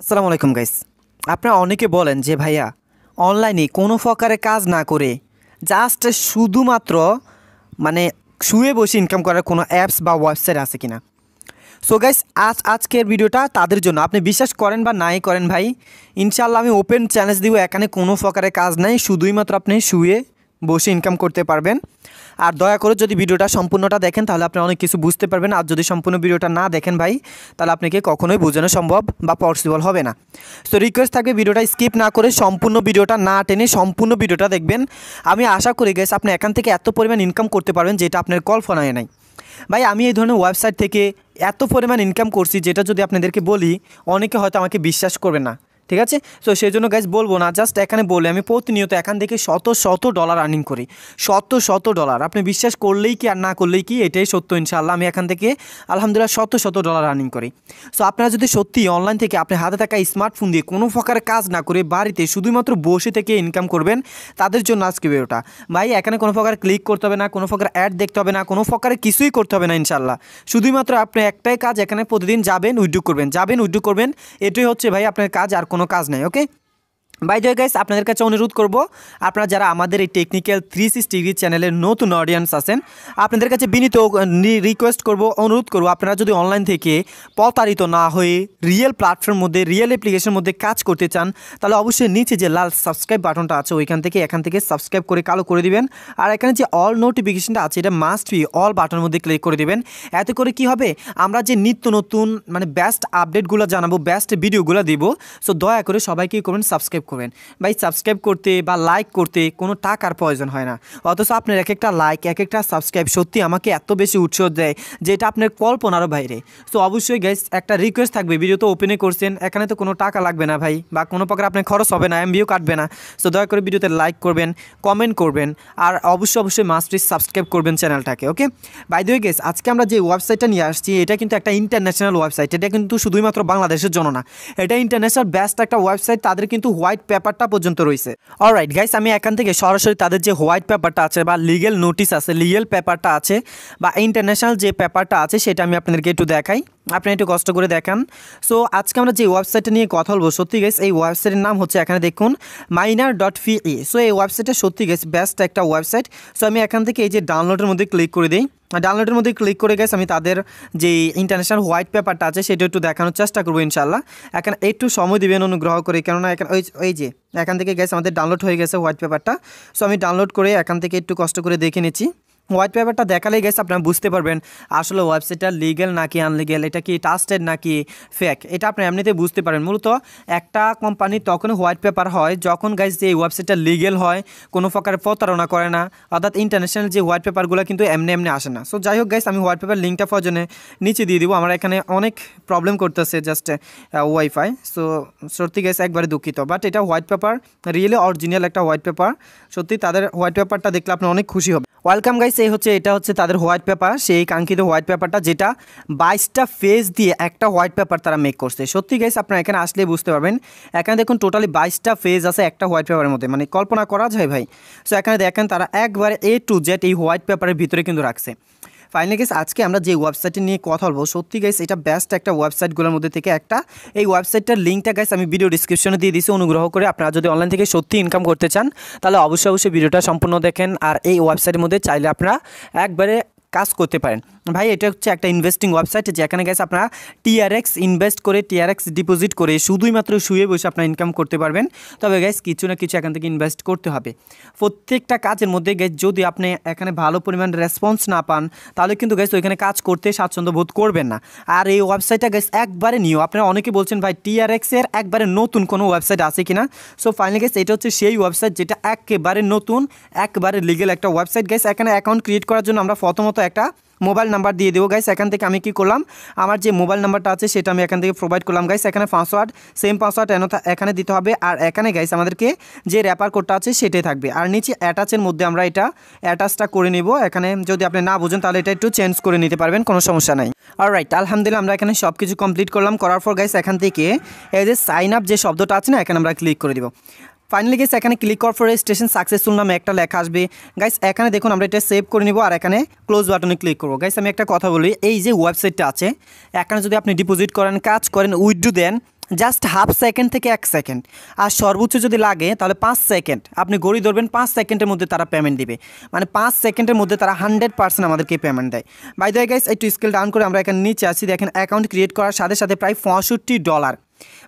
আসসালামু আলাইকুম গাইস আপনারা অনেকে বলেন যে ভাইয়া অনলাইনে কোনো প্রকারে কাজ না করে জাস্ট শুধুমাত্র মানে শুয়ে বসে ইনকাম করার কোনো অ্যাপস বা ওয়েবসাইট আছে কিনা সো গাইস আজ আজকের ভিডিওটা তাদের জন্য আপনি বিশ্বাস করেন বা নাই করেন ভাই ইনশাল্লাহ আমি ওপেন চ্যালেঞ্জ দিব এখানে কোনো ফকারে কাজ নাই শুধুই মাত্র আপনি শুয়ে বসে ইনকাম করতে পারবেন আর দয়া করে যদি ভিডিওটা সম্পূর্ণটা দেখেন তাহলে আপনি অনেক কিছু বুঝতে পারবেন আর যদি সম্পূর্ণ ভিডিওটা না দেখেন ভাই তাহলে আপনাকে কখনোই বোঝানো সম্ভব বা পসিবল হবে না সো রিকোয়েস্ট থাকবে ভিডিওটা স্কিপ না করে সম্পূর্ণ ভিডিওটা না টেনে সম্পূর্ণ ভিডিওটা দেখবেন আমি আশা করি গেছি আপনি এখান থেকে এত পরিমাণ ইনকাম করতে পারবেন যেটা আপনার কল্পনায় নাই ভাই আমি এই ধরনের ওয়েবসাইট থেকে এত পরিমাণ ইনকাম করছি যেটা যদি আপনাদেরকে বলি অনেকে হয়তো আমাকে বিশ্বাস করবে না ঠিক আছে তো সেই জন্য গাইজ বলবো না জাস্ট এখানে বলে আমি প্রতিনিয়ত এখান থেকে শত শত ডলার আর্নিং করি শত শত ডলার আপনি বিশ্বাস করলেই কি আর না করলেই কি এটাই সত্য ইনশাআল্লাহ আমি এখান থেকে আলহামদুলিল্লাহ শত শত ডলার আর্নিং করি সো আপনারা যদি সত্যি অনলাইন থেকে আপনি হাতে থাকা স্মার্টফোন দিয়ে কোনো প্রকার কাজ না করে বাড়িতে শুধুমাত্র বসে থেকে ইনকাম করবেন তাদের জন্য আজকে বেরোটা ভাই এখানে কোনো প্রকার ক্লিক করতে হবে না কোনো প্রকার অ্যাড দেখতে হবে না কোনো প্রকার কিছুই করতে হবে না ইনশাল্লাহ শুধুমাত্র আপনি একটাই কাজ এখানে প্রতিদিন যাবেন উইড্রু করবেন যাবেন উইড্রু করবেন এটাই হচ্ছে ভাই আপনার কাজ আর কোনো কাজ নেই ওকে বাই জয় গাইস আপনাদের কাছে অনুরোধ করব আপনারা যারা আমাদের এই টেকনিক্যাল থ্রি সিক্সটি ডিগ্রি চ্যানেলের নতুন অডিয়েন্স আছেন আপনাদের কাছে বিনীত রিকোয়েস্ট করব অনুরোধ করব আপনারা যদি অনলাইন থেকে প্রতারিত না হয়ে রিয়েল প্ল্যাটফর্মের মধ্যে রিয়েল অ্যাপ্লিকেশনের মধ্যে কাজ করতে চান তাহলে অবশ্যই নিচে যে লাল সাবস্ক্রাইব বাটনটা আছে ওইখান থেকে এখান থেকে সাবস্ক্রাইব করে কালো করে দিবেন আর এখানে যে অল নোটিফিকেশনটা আছে এটা মাস্ট বি অল বাটনের মধ্যে ক্লিক করে দিবেন এতে করে কি হবে আমরা যে নিত্য নতুন মানে বেস্ট আপডেটগুলো জানাবো বেস্ট ভিডিওগুলো দিব সো দয়া করে সবাইকে করবেন সাবস্ক্রাইব করবেন ভাই সাবস্ক্রাইব করতে বা লাইক করতে কোনো টাকার প্রয়োজন হয় না অথচ আপনার এক একটা লাইক এক একটা সাবস্ক্রাইব সত্যি আমাকে এত বেশি উৎসাহ দেয় যে এটা আপনার কল্পনারও বাইরে তো অবশ্যই গাইস একটা রিকোয়েস্ট থাকবে ভিডিও তো ওপেনে করছেন এখানে তো কোনো টাকা লাগবে না ভাই বা কোনো প্রকার আপনার খরচ হবে না এমবিও কাটবে না সো দয়া করে ভিডিওতে লাইক করবেন কমেন্ট করবেন আর অবশ্যই অবশ্যই মাস্টিস সাবস্ক্রাইব করবেন চ্যানেলটাকে ওকে বাই দ্য গেস আজকে আমরা যে ওয়েবসাইটটা নিয়ে আসছি এটা কিন্তু একটা ইন্টারন্যাশনাল ওয়েবসাইট এটা কিন্তু শুধুমাত্র বাংলাদেশের জন্য না এটা ইন্টারন্যাশনাল বেস্ট একটা ওয়েবসাইট তাদের কিন্তু হোয়াইট হোয়াইট পেপারটা পর্যন্ত রয়েছে অলরাইট গাইস আমি এখান থেকে সরাসরি তাদের যে হোয়াইট পেপারটা আছে বা লিগেল নোটিস আছে লিগেল পেপারটা আছে বা ইন্টারন্যাশনাল যে পেপারটা আছে সেটা আমি আপনাদেরকে একটু দেখাই আপনি একটু কষ্ট করে দেখান সো আজকে আমরা যে ওয়েবসাইটটা নিয়ে কথা বলবো সত্যি গেছে এই ওয়েবসাইটের নাম হচ্ছে এখানে দেখুন মাইনার ডট ফি সো এই ওয়েবসাইটটা সত্যি গেছে বেস্ট একটা ওয়েবসাইট সো আমি এখান থেকে এই যে ডাউনলোডের মধ্যে ক্লিক করে দিই ডাউনলোডের মধ্যে ক্লিক করে গেছে আমি তাদের যে ইন্টারন্যাশনাল হোয়াইট পেপারটা আছে সেটা একটু দেখানোর চেষ্টা করবো ইনশাল্লাহ এখন একটু সময় দিবেন অনুগ্রহ করে কেননা এখন ওই ওই যে এখান থেকে গেছে আমাদের ডাউনলোড হয়ে গেছে হোয়াইট পেপারটা সো আমি ডাউনলোড করে এখান থেকে একটু কষ্ট করে দেখে নিচ্ছি হোয়াইট পেপারটা দেখালেই গেছে আপনারা বুঝতে পারবেন আসলে ওয়েবসাইটটা লিগেল নাকি আনলিগেল এটা কি টাস্টেড নাকি ফেক এটা আপনি এমনিতে বুঝতে পারেন মূলত একটা কোম্পানি তখন হোয়াইট পেপার হয় যখন গাইজ যে ওয়েবসাইটটা লিগেল হয় কোনো প্রকার প্রতারণা করে না অর্থাৎ ইন্টারন্যাশনাল যে হোয়াইট পেপারগুলো কিন্তু এমনি এমনি আসে না সো যাই হোক গাইজ আমি হোয়াইট পেপার লিঙ্কটা প্রয়োজনে নিচে দিয়ে দিব আমার এখানে অনেক প্রবলেম করতেছে জাস্ট ওয়াইফাই সো সত্যি গাইজ একবারে দুঃখিত বাট এটা হোয়াইট পেপার রিয়েলি অরিজিনাল একটা হোয়াইট পেপার সত্যি তাদের হোয়াইট পেপারটা দেখলে আপনি অনেক খুশি হবে ওয়েলকাম গাইজ গাইস এই হচ্ছে এটা হচ্ছে তাদের হোয়াইট পেপার সেই কাঙ্ক্ষিত হোয়াইট পেপারটা যেটা বাইশটা ফেজ দিয়ে একটা হোয়াইট পেপার তারা মেক করছে সত্যি গাইস আপনারা এখানে আসলে বুঝতে পারবেন এখানে দেখুন টোটালি বাইশটা ফেজ আছে একটা হোয়াইট পেপারের মধ্যে মানে কল্পনা করা যায় ভাই সো এখানে দেখেন তারা একবারে এ টু জেড এই হোয়াইট পেপারের ভিতরে কিন্তু রাখছে ফাইনালি গেস আজকে আমরা যে ওয়েবসাইটটি নিয়ে কথা বলবো সত্যি গেস এটা বেস্ট একটা ওয়েবসাইটগুলোর মধ্যে থেকে একটা এই ওয়েবসাইটটার লিঙ্কটা গাইস আমি ভিডিও ডিসক্রিপশনে দিয়ে দিছি অনুগ্রহ করে আপনারা যদি অনলাইন থেকে সত্যি ইনকাম করতে চান তাহলে অবশ্যই অবশ্যই ভিডিওটা সম্পূর্ণ দেখেন আর এই ওয়েবসাইটের মধ্যে চাইলে আপনারা একবারে কাজ করতে পারেন ভাই এটা হচ্ছে একটা ইনভেস্টিং ওয়েবসাইট যেখানে গেছে আপনারা টিআরএক্স ইনভেস্ট করে টিআরএক্স ডিপোজিট করে শুধুই মাত্র শুয়ে বসে আপনারা ইনকাম করতে পারবেন তবে গ্যাস কিছু না কিছু এখান থেকে ইনভেস্ট করতে হবে প্রত্যেকটা কাজের মধ্যে গ্যাস যদি আপনি এখানে ভালো পরিমাণ রেসপন্স না পান তাহলে কিন্তু গ্যাস ওইখানে কাজ করতে স্বাচ্ছন্দ্য বোধ করবেন না আর এই ওয়েবসাইটটা গ্যাস একবারে নিও আপনারা অনেকে বলছেন ভাই টিআরএক্সের একবারে নতুন কোনো ওয়েবসাইট আছে কি না সো ফাইনালি গ্যাস এটা হচ্ছে সেই ওয়েবসাইট যেটা একেবারে নতুন একবারে লিগেল একটা ওয়েবসাইট গ্যাস এখানে অ্যাকাউন্ট ক্রিয়েট করার জন্য আমরা প্রথমত একটা মোবাইল নাম্বার দিয়ে দেবো গাইস এখান থেকে আমি কি করলাম আমার যে মোবাইল নাম্বারটা আছে সেটা আমি এখান থেকে প্রোভাইড করলাম গাইস এখানে পাসওয়ার্ড সেম পাসওয়ার্ড এখানে দিতে হবে আর এখানে গাইস আমাদেরকে যে র্যাপার কোডটা আছে সেটাই থাকবে আর নিচে অ্যাটাচের মধ্যে আমরা এটা অ্যাটাচটা করে নিব এখানে যদি আপনি না বুঝেন তাহলে এটা একটু চেঞ্জ করে নিতে পারবেন কোনো সমস্যা নাই আর রাইট আলহামদুলিল্লাহ আমরা এখানে সব কিছু কমপ্লিট করলাম করার পর গাইস এখান থেকে এই যে সাইন আপ যে শব্দটা আছে না এখানে আমরা ক্লিক করে দিব ফাইনালি গেস এখানে ক্লিক করার পরে স্টেশন সাকসেসফুল নামে একটা লেখা আসবে গাইস এখানে দেখুন আমরা এটা সেভ করে নিব আর এখানে ক্লোজ বাটনে ক্লিক করবো গাইস আমি একটা কথা বলি এই যে ওয়েবসাইটটা আছে এখানে যদি আপনি ডিপোজিট করেন কাজ করেন উইথড্রু দেন জাস্ট হাফ সেকেন্ড থেকে এক সেকেন্ড আর সর্বোচ্চ যদি লাগে তাহলে পাঁচ সেকেন্ড আপনি গড়ি ধরবেন পাঁচ সেকেন্ডের মধ্যে তারা পেমেন্ট দিবে মানে পাঁচ সেকেন্ডের মধ্যে তারা হান্ড্রেড পার্সেন্ট আমাদেরকে পেমেন্ট দেয় বাই দ্য গাইস একটু স্কেল ডাউন করে আমরা এখানে নিচে আসি দেখেন অ্যাকাউন্ট ক্রিয়েট করার সাথে সাথে প্রায় পঁয়ষট্টি ডলার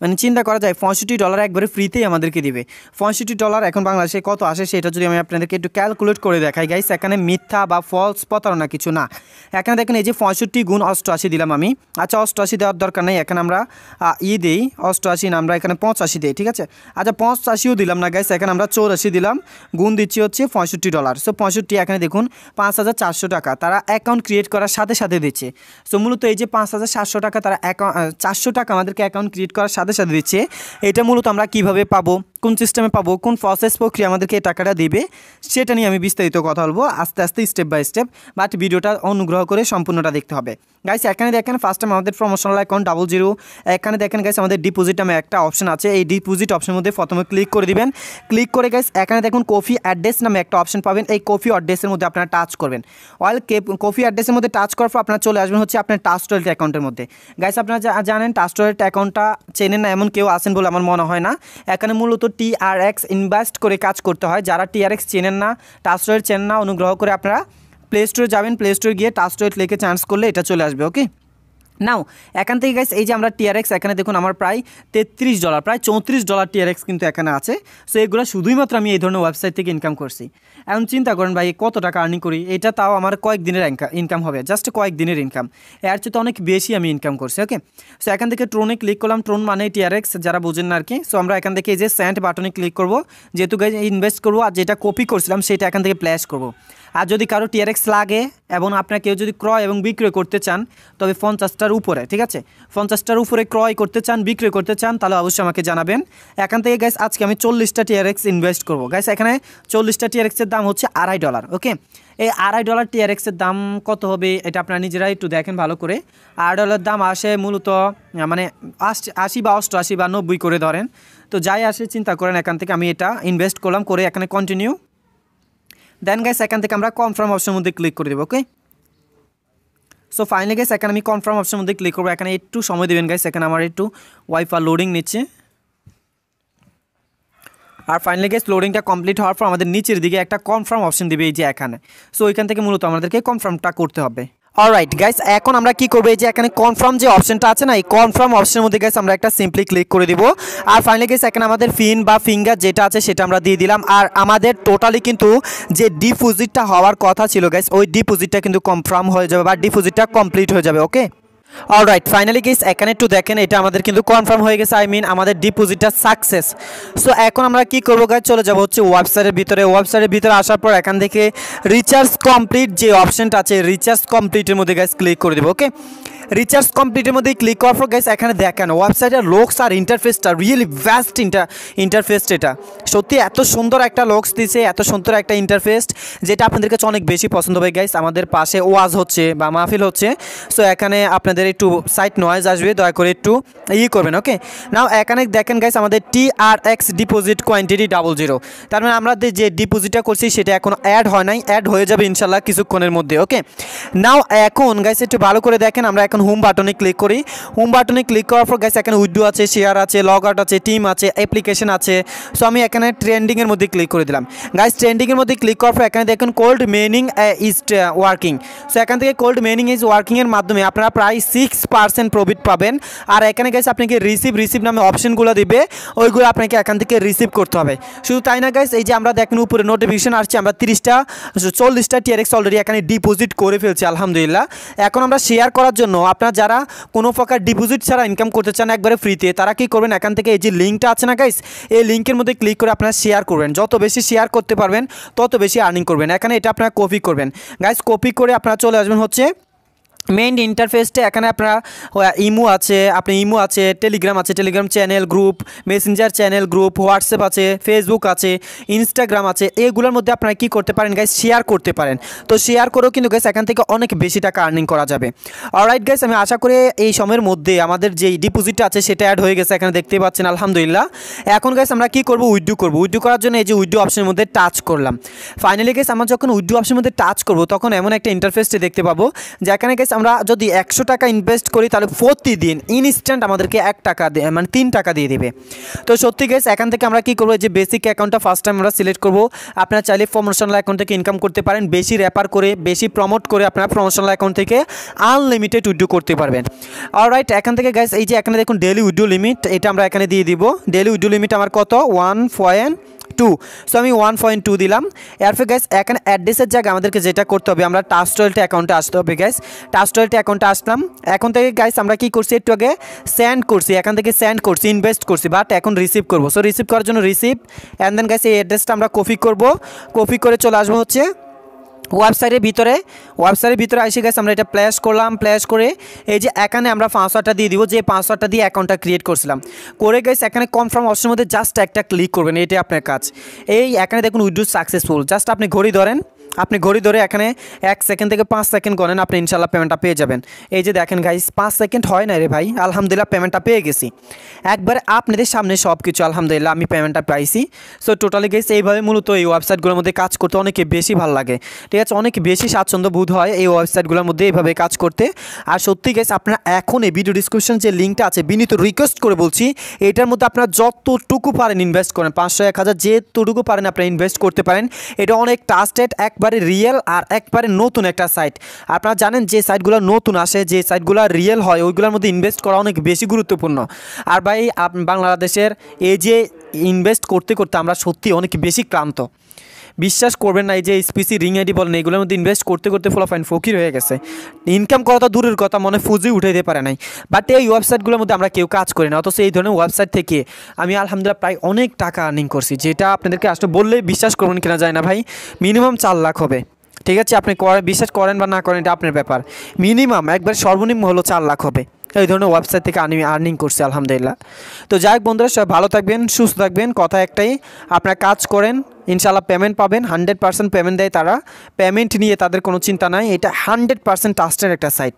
মানে চিন্তা করা যায় পঁয়ষট্টি ডলার একবারে ফ্রিতেই আমাদেরকে দিবে পঁয়ষট্টি ডলার এখন বাংলাদেশে কত আসে সেটা যদি আমি আপনাদেরকে একটু ক্যালকুলেট করে দেখাই গাইস এখানে মিথ্যা বা ফলস প্রতারণা কিছু না এখানে দেখেন এই যে পঁয়ষট্টি গুণ অষ্টআশি দিলাম আমি আচ্ছা অষ্টআশি দেওয়ার দরকার নেই এখানে আমরা ই দিই অষ্টআশি না আমরা এখানে পঁচাশি দিই ঠিক আছে আচ্ছা পঁচাশিও দিলাম না গাইস এখানে আমরা চৌরাশি দিলাম গুণ দিচ্ছি হচ্ছে পঁয়ষট্টি ডলার সো পঁয়ষট্টি এখানে দেখুন পাঁচ হাজার চারশো টাকা তারা অ্যাকাউন্ট ক্রিয়েট করার সাথে সাথে দিচ্ছে সো মূলত এই যে পাঁচ হাজার সাতশো টাকা তারা অ্যাকাউন্ট চারশো টাকা আমাদেরকে অ্যাকাউন্ট ক্রিয়েট করার সাথে সাথে দিচ্ছে এটা মূলত আমরা কিভাবে পাবো কোন সিস্টেমে পাবো কোন প্রসেস প্রক্রিয়া আমাদেরকে এই টাকাটা দেবে সেটা নিয়ে আমি বিস্তারিত কথা বলবো আস্তে আস্তে স্টেপ বাই স্টেপ বাট ভিডিওটা অনুগ্রহ করে সম্পূর্ণটা দেখতে হবে গাইস এখানে দেখেন ফার্স্ট টাইম আমাদের প্রমোশনাল অ্যাকাউন্ট ডাবল জিরো এখানে দেখেন গাইস আমাদের ডিপোজিট নামে একটা অপশন আছে এই ডিপোজিট অপশনের মধ্যে প্রথমে ক্লিক করে দিবেন ক্লিক করে গাইস এখানে দেখুন কফি অ্যাড্রেস নামে একটা অপশন পাবেন এই কফি অ্যাড্রেসের মধ্যে আপনারা টাচ করবেন অয়েল কফি অ্যাড্রেসের মধ্যে টাচ করার পর আপনারা চলে আসবেন হচ্ছে আপনার টাচ টয়লেট অ্যাকাউন্টের মধ্যে গাইস আপনারা জানেন টাচ টয়লেট অ্যাকাউন্টটা চেনেন না এমন কেউ আসেন বলে আমার মনে হয় না এখানে মূলত টিআরএক্স ইনভেস্ট করে কাজ করতে হয় যারা টিআরএক্স চেনেন না টাস্টয়ের চেনেন না অনুগ্রহ করে আপনারা প্লে স্টোরে যাবেন প্লে স্টোরে গিয়ে টাস্টয়েট লিখে চান্স করলে এটা চলে আসবে ওকে নাও এখান থেকে গাইস এই যে আমরা টিআরএক্স এখানে দেখুন আমার প্রায় তেত্রিশ ডলার প্রায় চৌত্রিশ ডলার টিআরএক্স কিন্তু এখানে আছে সো এগুলো শুধুই মাত্র আমি এই ধরনের ওয়েবসাইট থেকে ইনকাম করছি এখন চিন্তা করেন ভাই কত টাকা আর্নিং করি এটা তাও আমার কয়েকদিনের ইনকাম হবে জাস্ট কয়েকদিনের ইনকাম এর চেয়ে তো অনেক বেশি আমি ইনকাম করছি ওকে সো এখান থেকে ট্রোনে ক্লিক করলাম ট্রোন মানে টিআরএক্স যারা বোঝেন না আর কি সো আমরা এখান থেকে এই যে স্যান্ড বাটনে ক্লিক করবো যেহেতু গাইজ ইনভেস্ট করবো আর যেটা কপি করছিলাম সেটা এখান থেকে প্ল্যাশ করবো আর যদি কারো টিআরএক্স লাগে এবং আপনার কেউ যদি ক্রয় এবং বিক্রয় করতে চান তবে পঞ্চাশটার উপরে ঠিক আছে পঞ্চাশটার উপরে ক্রয় করতে চান বিক্রয় করতে চান তাহলে অবশ্যই আমাকে জানাবেন এখান থেকে গ্যাস আজকে আমি চল্লিশটা টিআরএক্স ইনভেস্ট করবো গ্যাস এখানে চল্লিশটা টিআরএক্সের দাম হচ্ছে আড়াই ডলার ওকে এই আড়াই ডলার টিআরএক্সের দাম কত হবে এটা আপনারা নিজেরাই একটু দেখেন ভালো করে আড়াই ডলার দাম আসে মূলত মানে আশি বা অষ্টআশি বা নব্বই করে ধরেন তো যাই আসে চিন্তা করেন এখান থেকে আমি এটা ইনভেস্ট করলাম করে এখানে কন্টিনিউ দেন গাইস এখান থেকে আমরা কনফার্ম অপশনের মধ্যে ক্লিক করে দেবো ওকে সো ফাইনালি গাইস এখানে আমি কনফার্ম অপশনের মধ্যে ক্লিক করবো এখানে একটু সময় দেবেন গাইস এখানে আমার একটু ওয়াইফা লোডিং নিচ্ছে আর ফাইনালি গেস লোডিংটা কমপ্লিট হওয়ার পর আমাদের নিচের দিকে একটা কনফার্ম অপশন দেবে এই যে এখানে সো ওইখান থেকে মূলত আমাদেরকে কনফার্মটা করতে হবে অলরাইট গাইস এখন আমরা কি করবো এই যে এখানে কনফার্ম যে অপশনটা আছে না এই কনফার্ম অপশনের মধ্যে গাইস আমরা একটা সিম্পলি ক্লিক করে দিব আর ফাইনালি গাইস এখানে আমাদের ফিন বা ফিঙ্গার যেটা আছে সেটা আমরা দিয়ে দিলাম আর আমাদের টোটালি কিন্তু যে ডিপোজিটটা হওয়ার কথা ছিল গাইস ওই ডিপোজিটটা কিন্তু কনফার্ম হয়ে যাবে বা ডিপোজিটটা কমপ্লিট হয়ে যাবে okay all right finally guys এখানে একটু দেখেন এটা আমাদের কিন্তু কনফার্ম হয়ে গেছে আই মিন আমাদের ডিপোজিটটা সাকসেস সো এখন আমরা কি করবো গাছ চলে যাব হচ্ছে ওয়েবসাইটের ভিতরে ওয়েবসাইটের ভিতরে আসার পর এখান থেকে রিচার্জ কমপ্লিট যে অপশানটা আছে রিচার্জ কমপ্লিটের মধ্যে গাছ ক্লিক করে দেবো ওকে রিচার্জ কমপ্লিটের মধ্যে ক্লিক করার পর গাইস এখানে দেখেন ওয়েবসাইটের লোকস আর ইন্টারফেসটা রিয়েলি ভ্যাস্ট ইন্টার ইন্টারফেস এটা সত্যি এত সুন্দর একটা লোকস দিছে এত সুন্দর একটা ইন্টারফেস যেটা আপনাদের কাছে অনেক বেশি পছন্দ হবে গাইস আমাদের পাশে ওয়াজ হচ্ছে বা মাহফিল হচ্ছে সো এখানে আপনাদের একটু সাইট নয়েজ আসবে দয়া করে একটু ই করবেন ওকে নাও এখানে দেখেন গাইস আমাদের T R X deposit quantity double zero তার মানে আমরা যে ডিপোজিটটা করছি সেটা এখন অ্যাড হয় নাই অ্যাড হয়ে যাবে ইনশাল্লাহ কিছুক্ষণের মধ্যে ওকে নাও এখন গাইস একটু ভালো করে দেখেন আমরা এখন হোম বাটনে ক্লিক করি হোম বাটনে ক্লিক করার পর গাইস এখানে উইডো আছে শেয়ার আছে লগ আউট আছে টিম আছে অ্যাপ্লিকেশন আছে সো আমি এখানে ট্রেন্ডিংয়ের মধ্যে ক্লিক করে দিলাম গাইস ট্রেন্ডিংয়ের মধ্যে ক্লিক করার পর এখানে দেখুন cold mining is working so এখান থেকে কোল্ড মেনিং ইজ ওয়ার্কিংয়ের মাধ্যমে আপনারা প্রায় সিক্স পার্সেন্ট প্রফিট পাবেন আর এখানে গাইস আপনাকে রিসিভ রিসিভ নামে অপশনগুলো দিবে ওইগুলো আপনাকে এখান থেকে রিসিভ করতে হবে শুধু তাই না গাইস এই যে আমরা দেখেন উপরে নোটিফিকেশন আসছে আমরা তিরিশটা চল্লিশটা টিয়ারেক্স অলরেডি এখানে ডিপোজিট করে ফেলছি আলহামদুলিল্লাহ এখন আমরা শেয়ার করার জন্য আপনারা যারা কোনো প্রকার ডিপোজিট ছাড়া ইনকাম করতে চান একবারে ফ্রিতে তারা কি করবেন এখান থেকে এই যে লিঙ্কটা আছে না গাইস এই লিঙ্কের মধ্যে ক্লিক করে আপনারা শেয়ার করবেন যত বেশি শেয়ার করতে পারবেন তত বেশি আর্নিং করবেন এখানে এটা আপনারা কপি করবেন গাইস কপি করে আপনারা চলে আসবেন হচ্ছে মেইন ইন্টারফেসটা এখানে আপনারা ইমো আছে আপনি ইমো আছে টেলিগ্রাম আছে Telegram channel group Messenger channel group WhatsApp আছে ফেসবুক আছে ইনস্টাগ্রাম আছে এগুলোর মধ্যে আপনারা কি করতে পারেন গাইস শেয়ার করতে পারেন তো শেয়ার করেও কিন্তু গাইস এখান থেকে অনেক বেশি টাকা আর্নিং করা যাবে অলরাইট গাইস আমি আশা করি এই সময়ের মধ্যে আমাদের যে ডিপোজিটটা আছে সেটা অ্যাড হয়ে গেছে এখানে দেখতে পাচ্ছেন আলহামদুলিল্লাহ এখন গাইস আমরা কি করব উইড্রু করব উইড্রু করার জন্য এই যে উইড্রু অপশনের মধ্যে টাচ করলাম ফাইনালি গাইস আমরা যখন উইড্রু অপশনের মধ্যে টাচ করব তখন এমন একটা ইন্টারফেসটি দেখতে পাবো যেখানে গাইস আমরা যদি একশো টাকা ইনভেস্ট করি তাহলে প্রতিদিন ইনস্ট্যান্ট আমাদেরকে এক টাকা দিয়ে মানে তিন টাকা দিয়ে দেবে তো সত্যি গেস এখান থেকে আমরা কী করবো যে বেসিক অ্যাকাউন্টটা ফার্স্ট টাইম আমরা সিলেক্ট করবো আপনারা চাইলে প্রমোশনাল অ্যাকাউন্ট থেকে ইনকাম করতে পারেন বেশি রেফার করে বেশি প্রমোট করে আপনারা প্রমোশনাল অ্যাকাউন্ট থেকে আনলিমিটেড উইড্রো করতে পারবেন আর রাইট এখান থেকে গ্যাস এই যে এখানে দেখুন ডেলি উইড্রো লিমিট এটা আমরা এখানে দিয়ে দিব ডেলি উইড্রো লিমিট আমার কত ওয়ান পয়েন্ট টু সো আমি ওয়ান পয়েন্ট টু দিলাম এরপর গ্যাস এখানে অ্যাড্রেসের জায়গায় আমাদেরকে যেটা করতে হবে আমরা টাচ টয়েলটা অ্যাকাউন্টে আসতে হবে গ্যাস টাচ টয়েলটা অ্যাকাউন্টে আসলাম এখন থেকে গ্যাস আমরা কি করছি একটু আগে সেন্ড করছি এখান থেকে সেন্ড করছি ইনভেস্ট করছি বাট এখন রিসিভ করবো সো রিসিভ করার জন্য রিসিভ অ্যান্ড দেন গ্যাস এই অ্যাড্রেসটা আমরা কপি করবো কপি করে চলে আসবো হচ্ছে ওয়েবসাইটের ভিতরে ওয়েবসাইটের ভিতরে এসে গেছে আমরা এটা প্ল্যাশ করলাম প্ল্যাশ করে এই যে এখানে আমরা পাসওয়ার্ডটা দিয়ে দিব যে পাসওয়ার্ডটা দিয়ে অ্যাকাউন্টটা ক্রিয়েট করছিলাম করে গেছে এখানে কনফার্ম অপশনের মধ্যে জাস্ট একটা ক্লিক করবেন এটাই আপনার কাজ এই এখানে দেখুন উইডো সাকসেসফুল জাস্ট আপনি ঘড়ি ধরেন আপনি ঘড়ি ধরে এখানে এক সেকেন্ড থেকে পাঁচ সেকেন্ড করেন আপনি ইনশাল্লাহ পেমেন্টটা পেয়ে যাবেন এই যে দেখেন গাইস পাঁচ সেকেন্ড হয় না রে ভাই আলহামদুলিল্লাহ পেমেন্টটা পেয়ে গেছি একবার আপনাদের সামনে সব কিছু আলহামদুলিল্লাহ আমি পেমেন্টটা পাইছি সো টোটালি গেছি এইভাবে মূলত এই ওয়েবসাইটগুলোর মধ্যে কাজ করতে অনেকে বেশি ভালো লাগে ঠিক আছে অনেক বেশি স্বাচ্ছন্দ্য বোধ হয় এই ওয়েবসাইটগুলোর মধ্যে এইভাবে কাজ করতে আর সত্যি গেছে আপনার এখন এই ভিডিও ডিসক্রিপশন যে লিঙ্কটা আছে বিনীত রিকোয়েস্ট করে বলছি এটার মধ্যে আপনার যতটুকু পারেন ইনভেস্ট করেন পাঁচশো এক হাজার যেতটুকু পারেন আপনারা ইনভেস্ট করতে পারেন এটা অনেক ট্রাস্টেড এক একবারে রিয়েল আর একবারে নতুন একটা সাইট আপনারা জানেন যে সাইটগুলো নতুন আসে যে সাইটগুলো রিয়েল হয় ওইগুলোর মধ্যে ইনভেস্ট করা অনেক বেশি গুরুত্বপূর্ণ আর ভাই বাংলাদেশের এই যে ইনভেস্ট করতে করতে আমরা সত্যি অনেক বেশি ক্লান্ত বিশ্বাস করবেন না এই যে স্পিসি রিং আইডি বলেন এগুলোর মধ্যে ইনভেস্ট করতে করতে ফাইন ফকির হয়ে গেছে ইনকাম করা তো দূরের কথা মনে ফুজি উঠাইতে পারে নাই বাট এই ওয়েবসাইটগুলোর মধ্যে আমরা কেউ কাজ করি না অথচ এই ধরনের ওয়েবসাইট থেকে আমি আলহামদুলিল্লাহ প্রায় অনেক টাকা আর্নিং করছি যেটা আপনাদেরকে আসলে বললে বিশ্বাস করবেন কিনা যায় না ভাই মিনিমাম চার লাখ হবে ঠিক আছে আপনি বিশ্বাস করেন বা না করেন এটা আপনার ব্যাপার মিনিমাম একবার সর্বনিম্ন হলো চার লাখ হবে এই ধরনের ওয়েবসাইট থেকে আমি আর্নিং করছি আলহামদুলিল্লাহ তো যাই হোক বন্ধুরা সবাই ভালো থাকবেন সুস্থ থাকবেন কথা একটাই আপনারা কাজ করেন ইনশাল্লাহ পেমেন্ট পাবেন হান্ড্রেড পার্সেন্ট পেমেন্ট দেয় তারা পেমেন্ট নিয়ে তাদের কোনো চিন্তা নাই এটা হান্ড্রেড পার্সেন্ট ট্রাস্টের একটা সাইট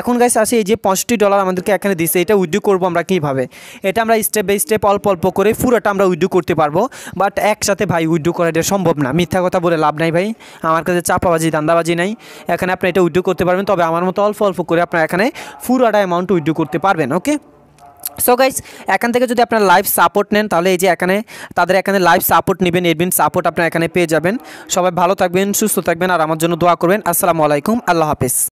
এখন গাইস আসে এই যে পঁয়ষট্টি ডলার আমাদেরকে এখানে দিচ্ছে এটা উইড্রো করবো আমরা কীভাবে এটা আমরা স্টেপ বাই স্টেপ অল্প অল্প করে পুরোটা আমরা উইড্রো করতে পারবো বাট একসাথে ভাই উইড্রো করা এটা সম্ভব না মিথ্যা কথা বলে লাভ নাই ভাই আমার কাছে চাপাবাজি দান্দাবাজি নাই এখানে আপনি এটা উইড্রো করতে পারবেন তবে আমার মতো অল্প অল্প করে আপনারা এখানে পুরোটা অ্যামাউন্ট উইড্রো করতে পারবেন ওকে সো গাইস এখান থেকে যদি আপনার লাইভ সাপোর্ট নেন তাহলে এই যে এখানে তাদের এখানে লাইভ সাপোর্ট নেবেন এডমিন সাপোর্ট আপনার এখানে পেয়ে যাবেন সবাই ভালো থাকবেন সুস্থ থাকবেন আর আমার জন্য দোয়া করবেন আসসালামু আলাইকুম আল্লাহ হাফিজ